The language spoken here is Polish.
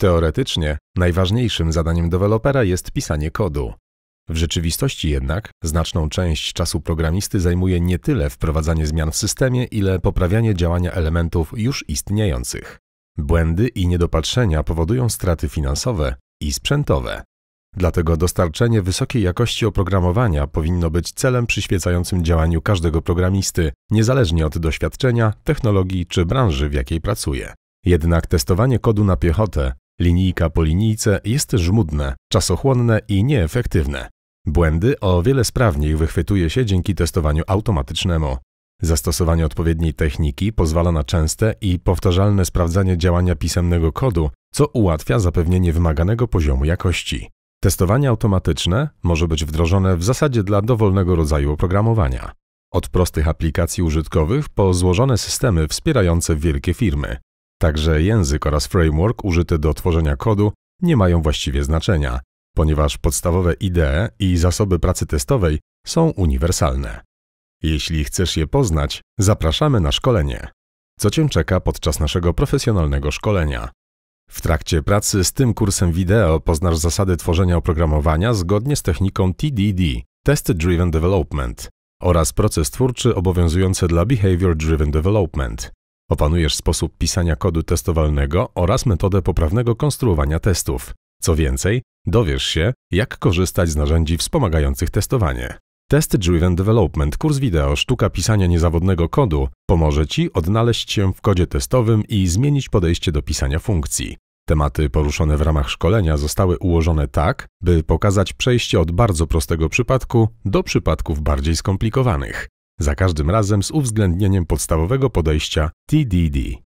Teoretycznie najważniejszym zadaniem dewelopera jest pisanie kodu. W rzeczywistości jednak znaczną część czasu programisty zajmuje nie tyle wprowadzanie zmian w systemie, ile poprawianie działania elementów już istniejących. Błędy i niedopatrzenia powodują straty finansowe i sprzętowe. Dlatego dostarczenie wysokiej jakości oprogramowania powinno być celem przyświecającym działaniu każdego programisty, niezależnie od doświadczenia, technologii czy branży, w jakiej pracuje. Jednak testowanie kodu na piechotę linijka po linijce jest żmudne, czasochłonne i nieefektywne. Błędy o wiele sprawniej wychwytuje się dzięki testowaniu automatycznemu. Zastosowanie odpowiedniej techniki pozwala na częste i powtarzalne sprawdzanie działania pisemnego kodu, co ułatwia zapewnienie wymaganego poziomu jakości. Testowanie automatyczne może być wdrożone w zasadzie dla dowolnego rodzaju oprogramowania. Od prostych aplikacji użytkowych po złożone systemy wspierające wielkie firmy. Także język oraz framework użyte do tworzenia kodu nie mają właściwie znaczenia, ponieważ podstawowe idee i zasoby pracy testowej są uniwersalne. Jeśli chcesz je poznać, zapraszamy na szkolenie. Co Cię czeka podczas naszego profesjonalnego szkolenia? W trakcie pracy z tym kursem wideo poznasz zasady tworzenia oprogramowania zgodnie z techniką TDD Test Driven Development oraz proces twórczy obowiązujący dla Behavior Driven Development. Opanujesz sposób pisania kodu testowalnego oraz metodę poprawnego konstruowania testów. Co więcej, dowiesz się, jak korzystać z narzędzi wspomagających testowanie. Test Driven Development, kurs wideo Sztuka pisania niezawodnego kodu pomoże Ci odnaleźć się w kodzie testowym i zmienić podejście do pisania funkcji. Tematy poruszone w ramach szkolenia zostały ułożone tak, by pokazać przejście od bardzo prostego przypadku do przypadków bardziej skomplikowanych za każdym razem z uwzględnieniem podstawowego podejścia TDD.